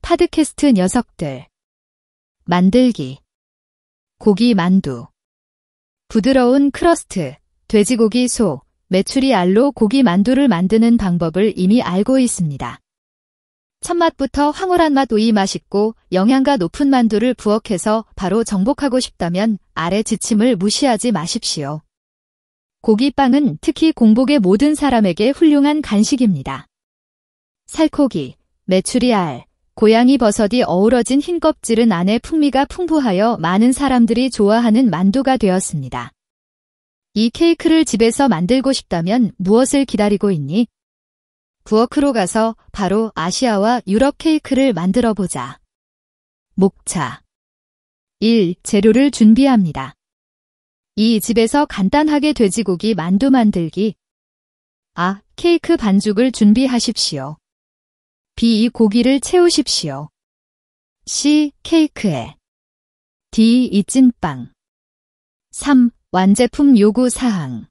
파드캐스트 녀석들 만들기 고기 만두 부드러운 크러스트 돼지고기 소 메추리 알로 고기 만두를 만드는 방법을 이미 알고 있습니다. 첫맛부터 황홀한 맛 오이 맛있고 영양가 높은 만두를 부엌에서 바로 정복하고 싶다면 아래 지침을 무시하지 마십시오. 고기빵은 특히 공복의 모든 사람에게 훌륭한 간식입니다. 살코기, 메추리알, 고양이 버섯이 어우러진 흰 껍질은 안에 풍미가 풍부하여 많은 사람들이 좋아하는 만두가 되었습니다. 이 케이크를 집에서 만들고 싶다면 무엇을 기다리고 있니? 부어크로 가서 바로 아시아와 유럽 케이크를 만들어 보자. 목차 1. 재료를 준비합니다. 이 집에서 간단하게 돼지고기 만두 만들기 아, 케이크 반죽을 준비하십시오. B. 이 고기를 채우십시오. C. 케이크에 D. 이 찐빵 3. 완제품 요구 사항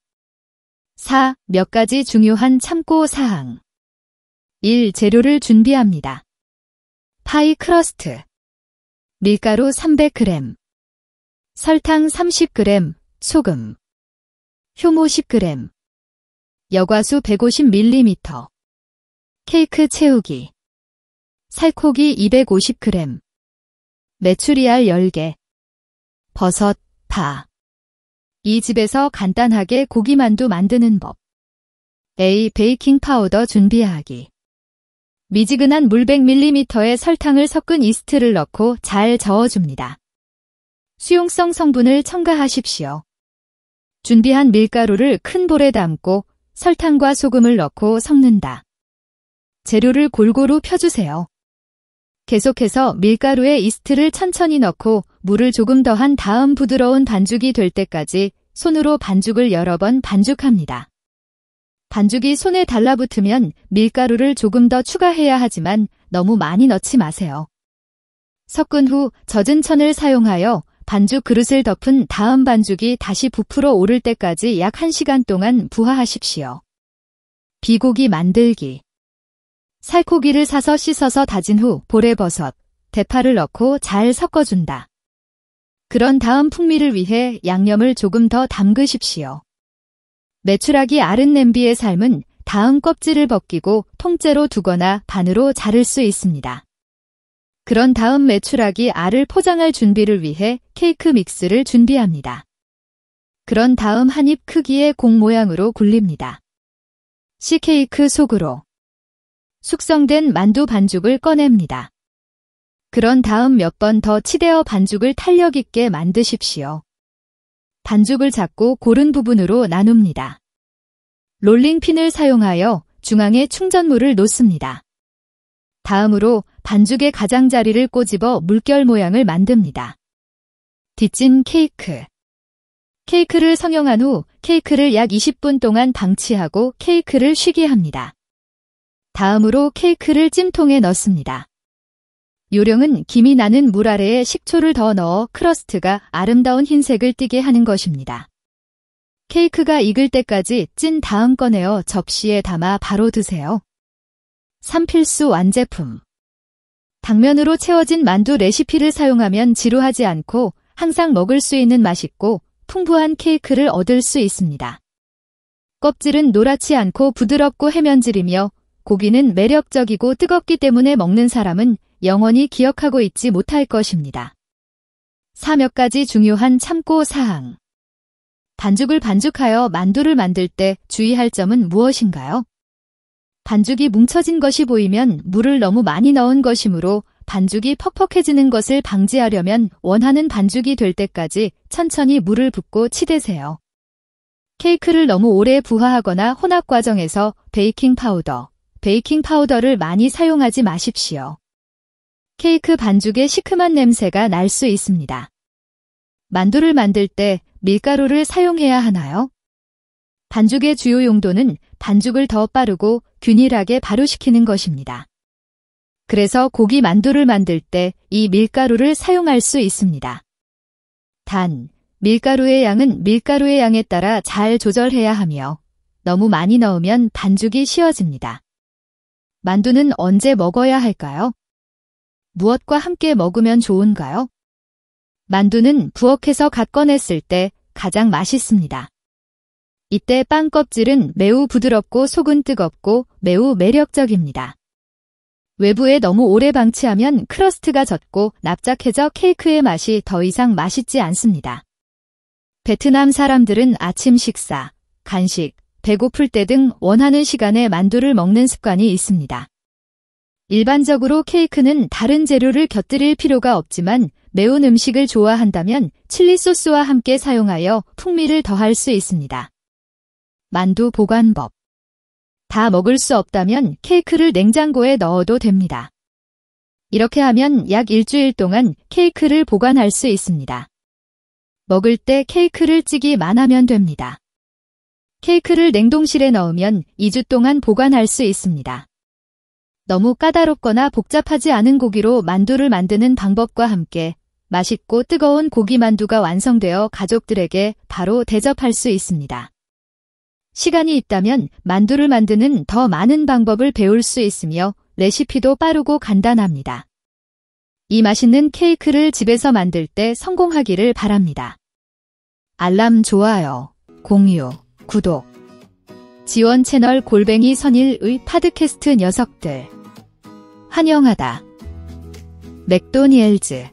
4. 몇 가지 중요한 참고 사항 1. 재료를 준비합니다. 파이 크러스트 밀가루 300g 설탕 30g 소금 효모 10g 여과수 150ml 케이크 채우기 살코기 250g 메추리알 10개 버섯, 파 이 집에서 간단하게 고기만두 만드는 법 A. 베이킹 파우더 준비하기 미지근한 물1 0 0 m l 의 설탕을 섞은 이스트를 넣고 잘 저어줍니다. 수용성 성분을 첨가하십시오. 준비한 밀가루를 큰 볼에 담고 설탕과 소금을 넣고 섞는다. 재료를 골고루 펴주세요. 계속해서 밀가루에 이스트를 천천히 넣고 물을 조금 더 한 다음 부드러운 반죽이 될 때까지 손으로 반죽을 여러 번 반죽합니다. 반죽이 손에 달라붙으면 밀가루를 조금 더 추가해야 하지만 너무 많이 넣지 마세요. 섞은 후 젖은 천을 사용하여 반죽 그릇을 덮은 다음 반죽이 다시 부풀어 오를 때까지 약 1시간 동안 부화하십시오. 비고기 만들기 살코기를 사서 씻어서 다진 후 보레버섯, 대파를 넣고 잘 섞어준다. 그런 다음 풍미를 위해 양념을 조금 더 담그십시오. 매추라기 아른 냄비에 삶은 다음 껍질을 벗기고 통째로 두거나 반으로 자를 수 있습니다. 그런 다음 매추라기 알을 포장할 준비를 위해 케이크 믹스를 준비합니다. 그런 다음 한입 크기의 공 모양으로 굴립니다. 씨케이크 속으로 숙성된 만두 반죽을 꺼냅니다. 그런 다음 몇 번 더 치대어 반죽을 탄력 있게 만드십시오. 반죽을 잡고 고른 부분으로 나눕니다. 롤링핀을 사용하여 중앙에 충전물을 놓습니다. 다음으로 반죽의 가장자리를 꼬집어 물결 모양을 만듭니다. 뒷진 케이크 케이크를 성형한 후 케이크를 약 20분 동안 방치하고 케이크를 쉬게 합니다. 다음으로 케이크를 찜통에 넣습니다. 요령은 김이 나는 물 아래에 식초를 더 넣어 크러스트가 아름다운 흰색을 띠게 하는 것입니다. 케이크가 익을 때까지 찐 다음 꺼내어 접시에 담아 바로 드세요. 3필수 완제품 당면으로 채워진 만두 레시피를 사용하면 지루하지 않고 항상 먹을 수 있는 맛있고 풍부한 케이크를 얻을 수 있습니다. 껍질은 노랗지 않고 부드럽고 해면질이며 고기는 매력적이고 뜨겁기 때문에 먹는 사람은 영원히 기억하고 있지 못할 것입니다. 3몇 까지 중요한 참고 사항. 반죽을 반죽하여 만두를 만들 때 주의할 점은 무엇인가요? 반죽이 뭉쳐진 것이 보이면 물을 너무 많이 넣은 것이므로 반죽이 퍽퍽해지는 것을 방지하려면 원하는 반죽이 될 때까지 천천히 물을 붓고 치대세요. 케이크를 너무 오래 부화하거나 혼합 과정에서 베이킹 파우더, 베이킹 파우더를 많이 사용하지 마십시오. 케이크 반죽의 시큼한 냄새가 날 수 있습니다. 만두를 만들 때 밀가루를 사용해야 하나요? 반죽의 주요 용도는 반죽을 더 빠르고 균일하게 발효시키는 것입니다. 그래서 고기 만두를 만들 때 이 밀가루를 사용할 수 있습니다. 단, 밀가루의 양은 밀가루의 양에 따라 잘 조절해야 하며 너무 많이 넣으면 반죽이 쉬어집니다. 만두는 언제 먹어야 할까요? 무엇과 함께 먹으면 좋은가요? 만두는 부엌에서 갓 꺼냈을 때 가장 맛있습니다. 이때 빵 껍질은 매우 부드럽고 속은 뜨겁고 매우 매력적입니다. 외부에 너무 오래 방치하면 크러스트가 젖고 납작해져 케이크의 맛이 더 이상 맛있지 않습니다. 베트남 사람들은 아침 식사, 간식, 배고플 때 등 원하는 시간에 만두를 먹는 습관이 있습니다. 일반적으로 케이크는 다른 재료를 곁들일 필요가 없지만 매운 음식을 좋아한다면 칠리 소스와 함께 사용하여 풍미를 더할 수 있습니다. 만두 보관법. 다 먹을 수 없다면 케이크를 냉장고에 넣어도 됩니다. 이렇게 하면 약 일주일 동안 케이크를 보관할 수 있습니다. 먹을 때 케이크를 찌기만 하면 됩니다. 케이크를 냉동실에 넣으면 2주 동안 보관할 수 있습니다. 너무 까다롭거나 복잡하지 않은 고기로 만두를 만드는 방법과 함께 맛있고 뜨거운 고기 만두가 완성되어 가족들에게 바로 대접할 수 있습니다. 시간이 있다면 만두를 만드는 더 많은 방법을 배울 수 있으며 레시피도 빠르고 간단합니다. 이 맛있는 케이크를 집에서 만들 때 성공하기를 바랍니다. 알람 좋아요, 공유 구독, 지원 채널 골뱅이 선일의 파드캐스트 녀석들. 환영하다. 맥도니엘즈